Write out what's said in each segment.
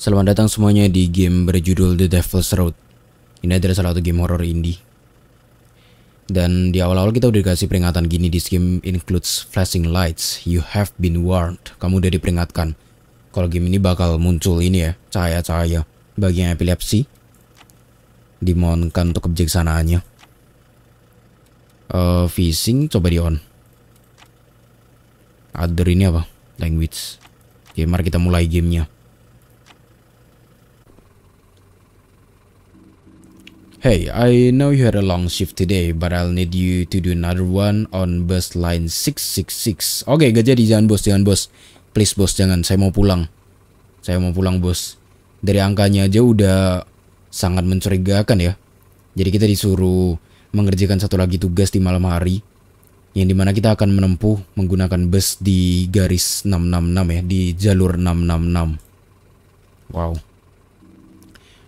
Selamat datang semuanya di game berjudul The Devil's Road. Ini adalah salah satu game horror indie. Dan di awal-awal kita udah dikasih peringatan gini di game includes flashing lights. You have been warned. Kamu udah diperingatkan. Kalau game ini bakal muncul ini ya, cahaya-cahaya bagi yang epilepsi. Dimohonkan untuk kebijaksanaannya. Uh, eh, fishing coba di on. Other ini apa? Language. Oke, mari kita mulai gamenya. Hey, I know you had a long shift today, but I'll need you to do another one on bus line 666. Oke, okay, gak jadi, jangan bos, jangan bos. Please bos, jangan, saya mau pulang. Saya mau pulang bos. Dari angkanya aja udah sangat mencurigakan ya. Jadi kita disuruh mengerjakan satu lagi tugas di malam hari. Yang dimana kita akan menempuh menggunakan bus di garis 666 ya, di jalur 666. Wow.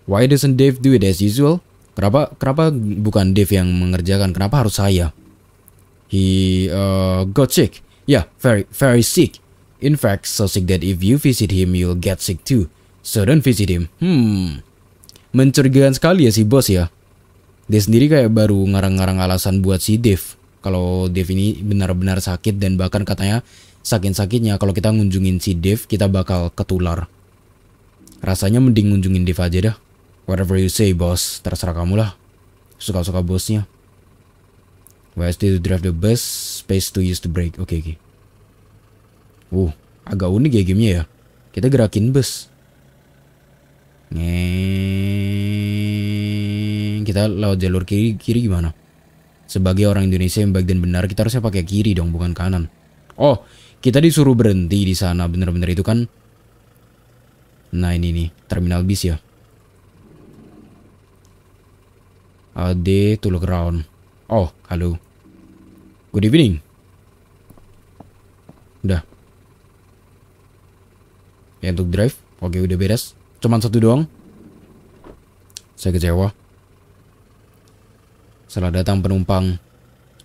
Why doesn't Dave do it as usual? Kenapa kenapa bukan Dev yang mengerjakan? Kenapa harus saya? He uh, got sick. Yeah, very very sick. In fact, so sick that if you visit him, you'll get sick too. So don't visit him. Hmm. Mencurigakan sekali ya si bos ya. Dia sendiri kayak baru ngarang-ngarang alasan buat si Dev. Kalau Dev ini benar-benar sakit dan bahkan katanya sakit sakitnya kalau kita ngunjungin si Dev kita bakal ketular. Rasanya mending ngunjungin Dev aja dah. Whatever you say, boss. Terserah kamu lah. Suka-suka bosnya. WSD to drive the bus, space to use to brake. Oke, okay, oke. Okay. Uh, agak unik ya gamenya ya. Kita gerakin bus. Neng, Kita lewat jalur kiri, kiri gimana? Sebagai orang Indonesia yang baik dan benar, kita harusnya pakai kiri dong, bukan kanan. Oh, kita disuruh berhenti di sana. Bener-bener itu kan. Nah, ini nih, terminal bis ya. Uh, they to look around. Oh, halo. Good evening. Udah. Ya untuk drive. Oke, udah beres. Cuman satu doang. Saya kecewa. setelah datang penumpang.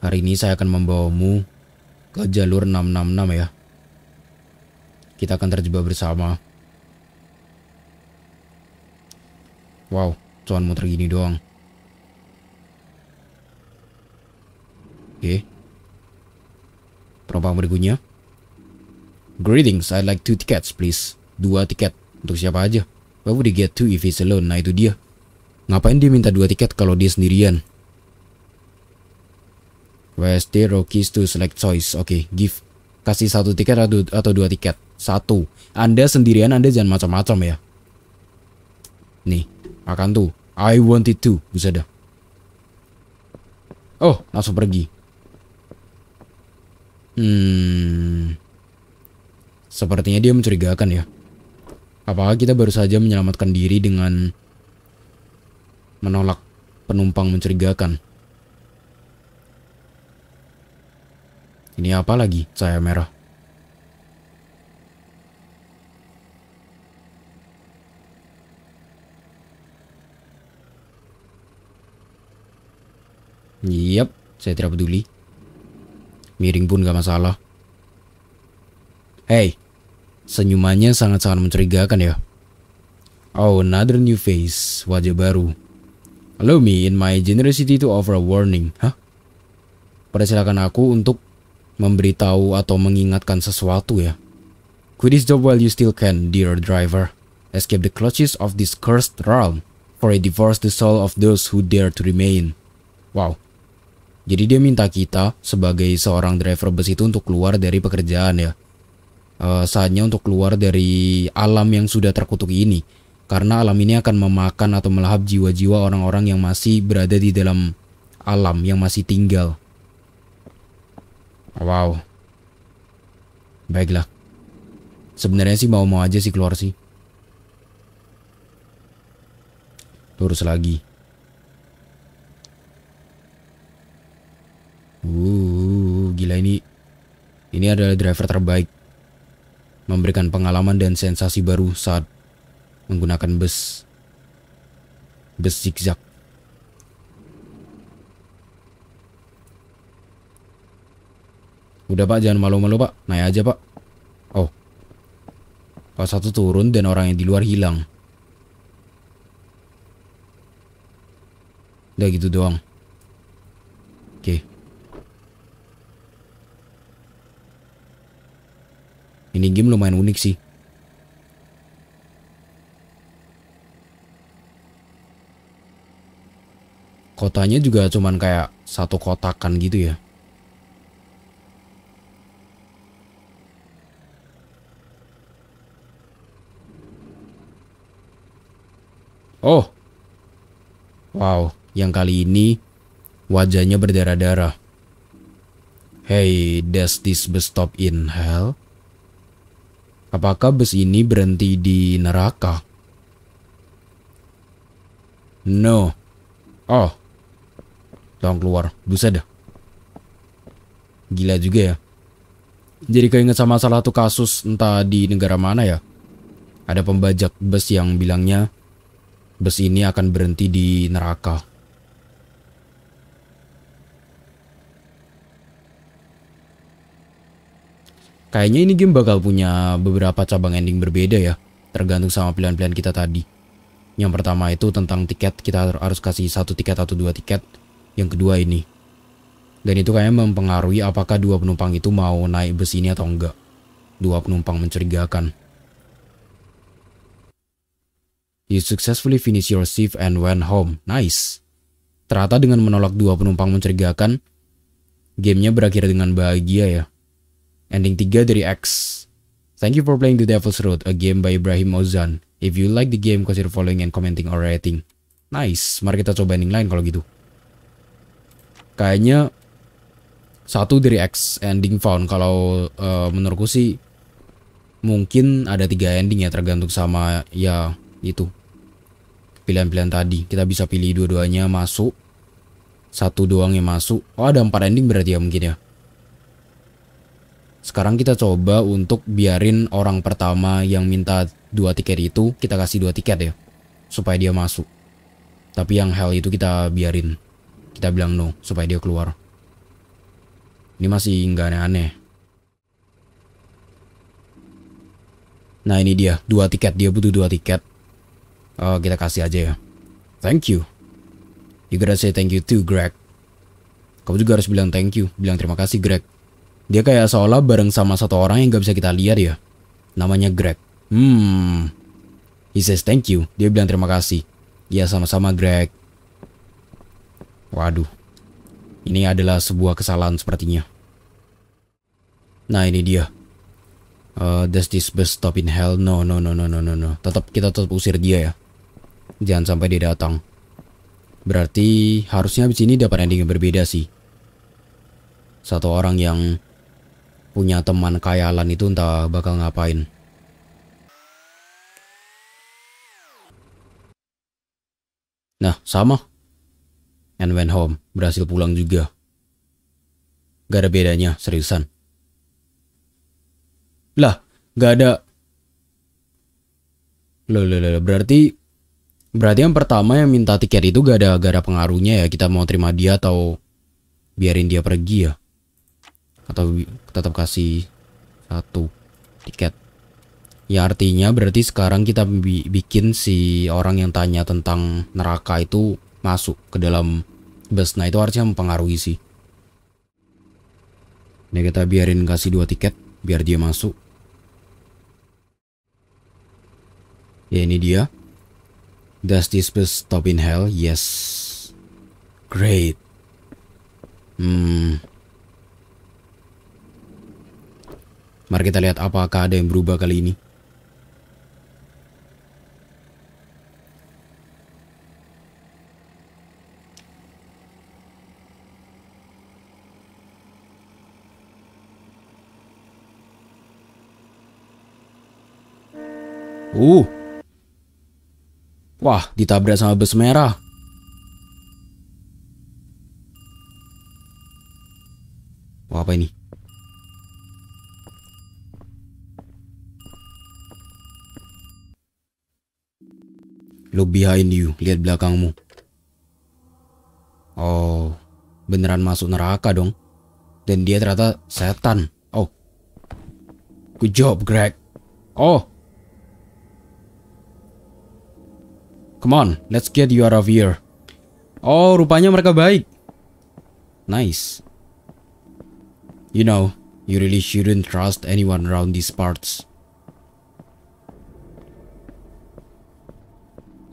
Hari ini saya akan membawamu ke jalur 666 ya. Kita akan terjebak bersama. Wow, cuman muter gini doang. Okay. Eh? Penumpang berikutnya. Greetings, I'd like two tickets, please. Dua tiket. Untuk siapa aja? Why would he get two if he's alone? Nah itu dia. Ngapain dia minta dua tiket kalau dia sendirian? the rookies to select choice. Oke, okay, give. Kasih satu tiket atau, atau dua tiket. Satu. Anda sendirian, Anda jangan macam-macam ya. Nih, akan tuh. I want it too. Bisa dah. Oh, langsung pergi. Hmm. Sepertinya dia mencurigakan ya. Apakah kita baru saja menyelamatkan diri dengan menolak penumpang mencurigakan? Ini apa lagi, saya merah? Yap, saya tidak peduli. Miring pun gak masalah. Hey, senyumannya sangat-sangat mencurigakan ya. Oh, another new face, wajah baru. Allow me in my generosity to offer a warning. Hah? Persilakan aku untuk memberitahu atau mengingatkan sesuatu ya. Quit this job while you still can, dear driver. Escape the clutches of this cursed realm, for it divorced the soul of those who dare to remain. Wow, jadi dia minta kita sebagai seorang driver bus itu untuk keluar dari pekerjaan ya. E, saatnya untuk keluar dari alam yang sudah terkutuk ini. Karena alam ini akan memakan atau melahap jiwa-jiwa orang-orang yang masih berada di dalam alam yang masih tinggal. Wow. Baiklah. Sebenarnya sih mau-mau aja sih keluar sih. Lurus lagi. Uh, gila ini. Ini adalah driver terbaik. Memberikan pengalaman dan sensasi baru saat menggunakan bus. Bus zigzag. Udah pak, jangan malu-malu pak. Naik aja pak. Oh. Pas satu turun dan orang yang di luar hilang. Udah gitu doang. Oke. Okay. Ini game lumayan unik sih. Kotanya juga cuman kayak satu kotakan gitu ya. Oh. Wow, yang kali ini wajahnya berdarah-darah. Hey, does this stop in hell? Apakah bus ini berhenti di neraka? No. Oh. Tolong keluar. Buset dah. Gila juga ya. Jadi inget sama salah satu kasus entah di negara mana ya. Ada pembajak bus yang bilangnya bus ini akan berhenti di neraka. Kayaknya ini game bakal punya beberapa cabang ending berbeda ya, tergantung sama pilihan-pilihan kita tadi. Yang pertama itu tentang tiket, kita harus kasih satu tiket atau dua tiket. Yang kedua ini. Dan itu kayaknya mempengaruhi apakah dua penumpang itu mau naik bus ini atau enggak. Dua penumpang mencurigakan. You successfully finish your shift and went home. Nice. Ternyata dengan menolak dua penumpang mencurigakan, gamenya berakhir dengan bahagia ya. Ending 3 dari X. Thank you for playing The Devil's Road, a game by Ibrahim Ozan. If you like the game, consider following and commenting or rating. Nice, mari kita coba ending lain kalau gitu. Kayaknya satu dari X ending found kalau uh, menurutku sih mungkin ada tiga ending ya tergantung sama ya itu pilihan-pilihan tadi kita bisa pilih dua-duanya masuk satu doang yang masuk oh ada empat ending berarti ya mungkin ya sekarang kita coba untuk biarin orang pertama yang minta dua tiket itu kita kasih dua tiket ya. Supaya dia masuk. Tapi yang hell itu kita biarin. Kita bilang no supaya dia keluar. Ini masih nggak aneh-aneh. Nah ini dia, dua tiket. Dia butuh dua tiket. Uh, kita kasih aja ya. Thank you. You gotta say thank you too, Greg. Kamu juga harus bilang thank you. Bilang terima kasih, Greg. Dia kayak seolah bareng sama satu orang yang gak bisa kita lihat ya. Namanya Greg. Hmm. He says thank you. Dia bilang terima kasih. Ya sama-sama Greg. Waduh. Ini adalah sebuah kesalahan sepertinya. Nah ini dia. Uh, does this bus stop in hell? No, no, no, no, no, no, no. Tetap kita tetap usir dia ya. Jangan sampai dia datang. Berarti harusnya di ini dapat ending yang berbeda sih. Satu orang yang punya teman kayalan itu entah bakal ngapain. Nah, sama. And went home. Berhasil pulang juga. Gak ada bedanya, seriusan. Lah, gak ada. Loh, loh, loh, berarti... Berarti yang pertama yang minta tiket itu gak ada, gak ada pengaruhnya ya. Kita mau terima dia atau biarin dia pergi ya atau tetap kasih satu tiket ya artinya berarti sekarang kita bikin si orang yang tanya tentang neraka itu masuk ke dalam bus nah itu harusnya mempengaruhi sih ini kita biarin kasih dua tiket biar dia masuk ya ini dia does this bus stop in hell yes great hmm Mari kita lihat apakah ada yang berubah kali ini. Uh. Wah, ditabrak sama bus merah. Wah, apa ini? Look behind you, lihat belakangmu. Oh, beneran masuk neraka dong. Dan dia ternyata setan. Oh. Good job, Greg. Oh. Come on, let's get you out of here. Oh, rupanya mereka baik. Nice. You know, you really shouldn't trust anyone around these parts.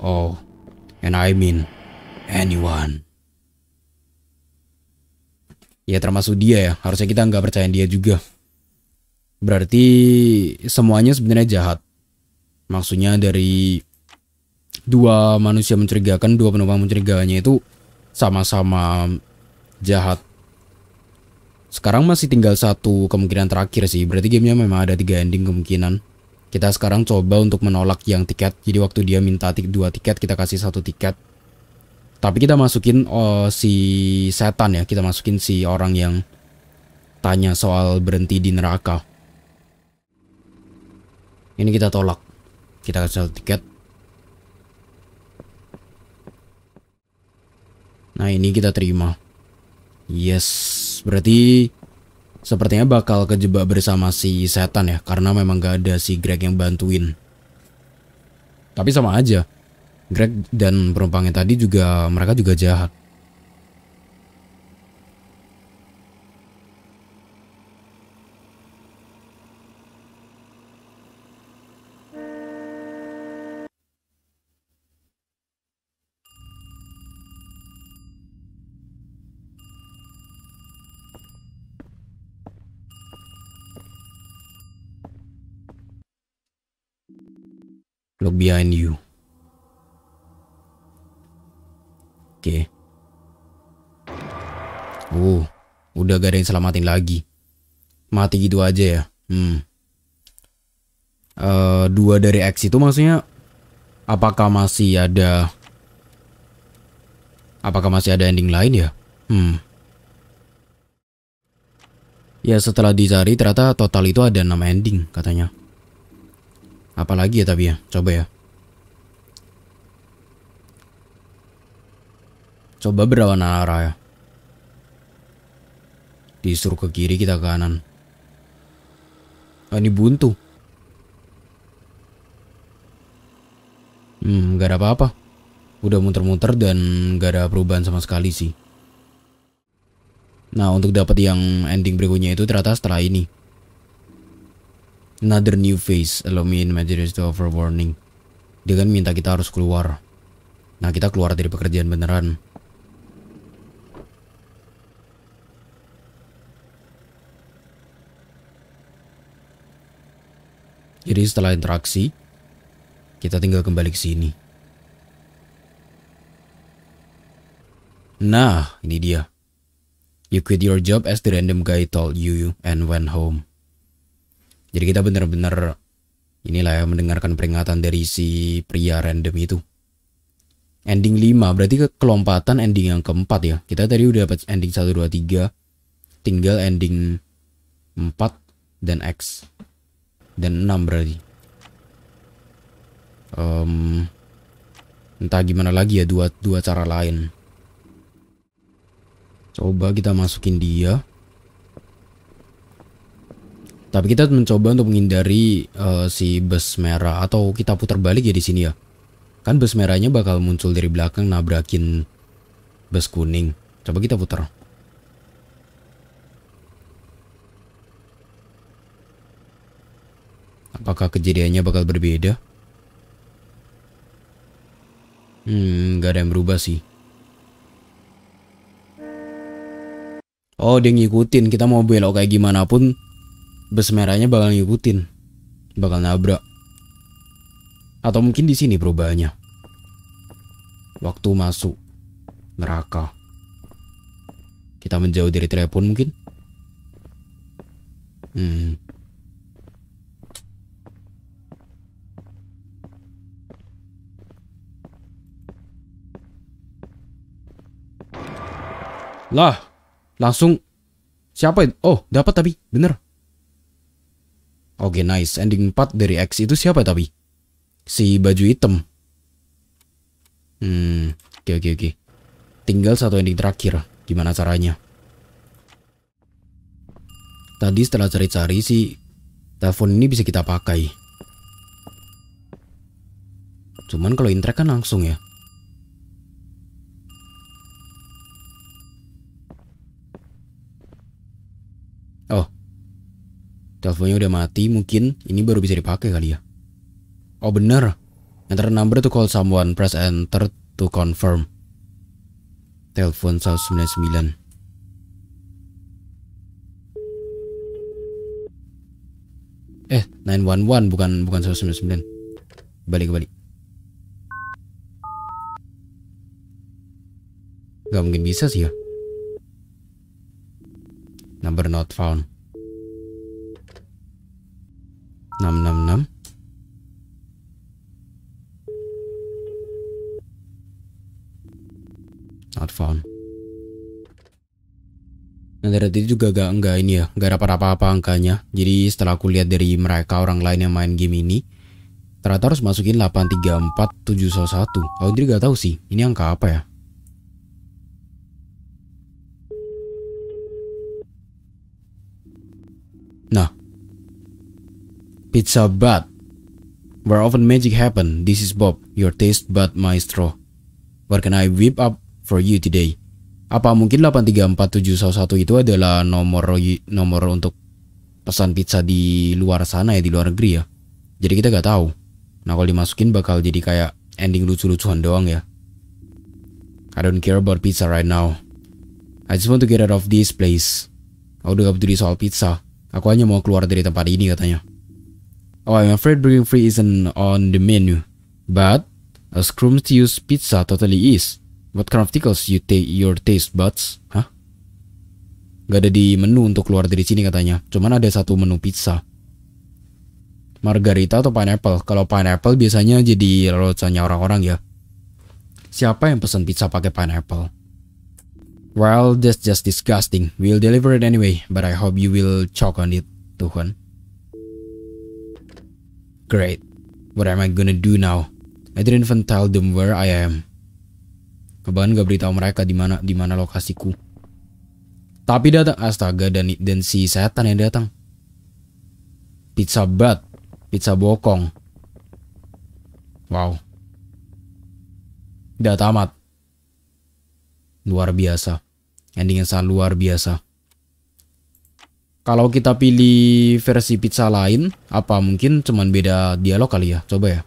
Oh, and I mean anyone. Ya termasuk dia ya, harusnya kita nggak percaya dia juga. Berarti semuanya sebenarnya jahat. Maksudnya dari dua manusia mencurigakan, dua penumpang mencurigakannya itu sama-sama jahat. Sekarang masih tinggal satu kemungkinan terakhir sih, berarti gamenya memang ada tiga ending kemungkinan. Kita sekarang coba untuk menolak yang tiket. Jadi waktu dia minta dua tiket, kita kasih satu tiket. Tapi kita masukin oh, si setan ya, kita masukin si orang yang tanya soal berhenti di neraka. Ini kita tolak. Kita kasih satu tiket. Nah ini kita terima. Yes, berarti Sepertinya bakal kejebak bersama si setan ya, karena memang gak ada si Greg yang bantuin. Tapi sama aja, Greg dan penumpangnya tadi juga mereka juga jahat. Look behind you. Oke. Okay. Oh, udah gak ada yang selamatin lagi. Mati gitu aja ya. Hmm. Uh, dua dari X itu maksudnya apakah masih ada apakah masih ada ending lain ya? Hmm. Ya setelah dicari ternyata total itu ada 6 ending katanya. Apalagi ya tapi ya, coba ya. Coba berlawanan arah ya. Disuruh ke kiri kita ke kanan. Oh, ini buntu. Hmm, gak ada apa-apa. Udah muter-muter dan gak ada perubahan sama sekali sih. Nah, untuk dapat yang ending berikutnya itu ternyata setelah ini. Another new face. Allow me imaginers to offer warning. Dia kan minta kita harus keluar. Nah, kita keluar dari pekerjaan beneran. Jadi setelah interaksi, kita tinggal kembali ke sini. Nah, ini dia. You quit your job as the random guy told you and went home. Jadi kita benar-benar inilah ya mendengarkan peringatan dari si pria random itu. Ending 5 berarti ke kelompatan ending yang keempat ya. Kita tadi udah dapat ending 1 2 3 tinggal ending 4 dan X dan 6 berarti. Um, entah gimana lagi ya dua dua cara lain. Coba kita masukin dia. Tapi kita mencoba untuk menghindari uh, si bus merah atau kita putar balik ya di sini ya. Kan bus merahnya bakal muncul dari belakang nabrakin bus kuning. Coba kita putar. Apakah kejadiannya bakal berbeda? Hmm, gak ada yang berubah sih. Oh, dia ngikutin. Kita mau belok kayak gimana pun bus merahnya bakal ngikutin, bakal nabrak. Atau mungkin di sini perubahannya. Waktu masuk neraka. Kita menjauh dari telepon mungkin. Hmm. Lah, langsung siapa itu? Oh, dapat tapi bener. Oke, okay, nice. Ending 4 dari X itu siapa tapi? Si baju hitam. Hmm, oke okay, oke okay, oke. Okay. Tinggal satu ending terakhir. Gimana caranya? Tadi setelah cari-cari si telepon ini bisa kita pakai. Cuman kalau intrek kan langsung ya. Oh, Teleponnya udah mati, mungkin ini baru bisa dipakai kali ya. Oh bener, enter number to call someone, press enter to confirm. Telepon 199. Eh, 911 bukan bukan 199. Balik balik. Gak mungkin bisa sih ya. Number not found. 666 Not found. Nah dari tadi juga gak enggak ini ya, gak dapat apa-apa angkanya. Jadi setelah aku lihat dari mereka orang lain yang main game ini, ternyata harus masukin 834 Aku jadi gak tahu sih, ini angka apa ya? Pizza Bud. Where often magic happen, this is Bob, your taste bud maestro. What can I whip up for you today? Apa mungkin 834711 itu adalah nomor nomor untuk pesan pizza di luar sana ya, di luar negeri ya? Jadi kita gak tahu. Nah kalau dimasukin bakal jadi kayak ending lucu-lucuan doang ya. I don't care about pizza right now. I just want to get out of this place. Aku udah gak peduli soal pizza. Aku hanya mau keluar dari tempat ini katanya. Oh, I'm afraid Burger Free isn't on the menu. But a scrumptious pizza totally is. What kind of tickles you take your taste buds? huh? Gak ada di menu untuk keluar dari sini katanya. Cuman ada satu menu pizza. Margarita atau pineapple? Kalau pineapple biasanya jadi rocanya orang-orang ya. Siapa yang pesan pizza pakai pineapple? Well, that's just disgusting. We'll deliver it anyway, but I hope you will choke on it, Tuhan. Great. What am I gonna do now? I didn't even tell them where I am. Kebanyakan gak beritahu mereka di mana di mana lokasiku. Tapi datang astaga dan dan si setan yang datang. Pizza bat, pizza bokong. Wow. Udah tamat. Luar biasa. Ending yang sangat luar biasa. Kalau kita pilih versi pizza lain, apa mungkin cuman beda dialog kali ya? Coba ya.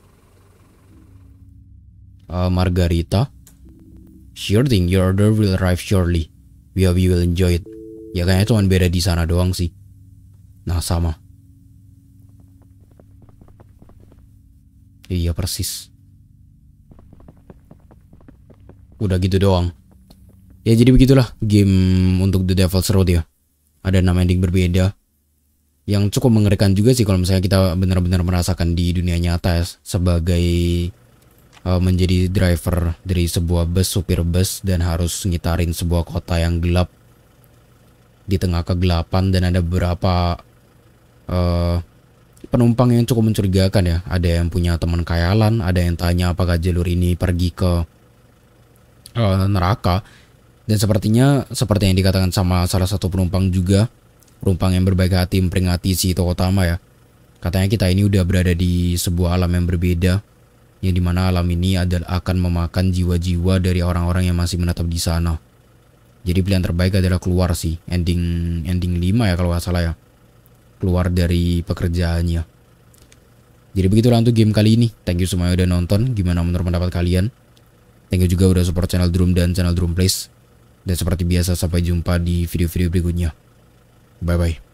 Uh, Margarita. Sure thing, your order will arrive shortly. We hope you will enjoy it. Ya kayaknya cuman beda di sana doang sih. Nah, sama. Iya, persis. Udah gitu doang. Ya jadi begitulah game untuk The Devil's Road ya ada enam ending berbeda yang cukup mengerikan juga sih kalau misalnya kita benar-benar merasakan di dunia nyata sebagai uh, menjadi driver dari sebuah bus supir bus dan harus ngitarin sebuah kota yang gelap di tengah kegelapan dan ada beberapa uh, penumpang yang cukup mencurigakan ya ada yang punya teman kayalan ada yang tanya apakah jalur ini pergi ke uh, neraka dan sepertinya seperti yang dikatakan sama salah satu penumpang juga, penumpang yang berbaik hati memperingati si tokoh utama ya. Katanya kita ini udah berada di sebuah alam yang berbeda, yang dimana alam ini adalah akan memakan jiwa-jiwa dari orang-orang yang masih menetap di sana. Jadi pilihan terbaik adalah keluar sih, ending ending 5 ya kalau nggak salah ya. Keluar dari pekerjaannya. Jadi begitulah untuk game kali ini. Thank you semua semuanya udah nonton. Gimana menurut pendapat kalian? Thank you juga udah support channel Drum dan channel Drum Place. Dan seperti biasa sampai jumpa di video-video berikutnya. Bye-bye.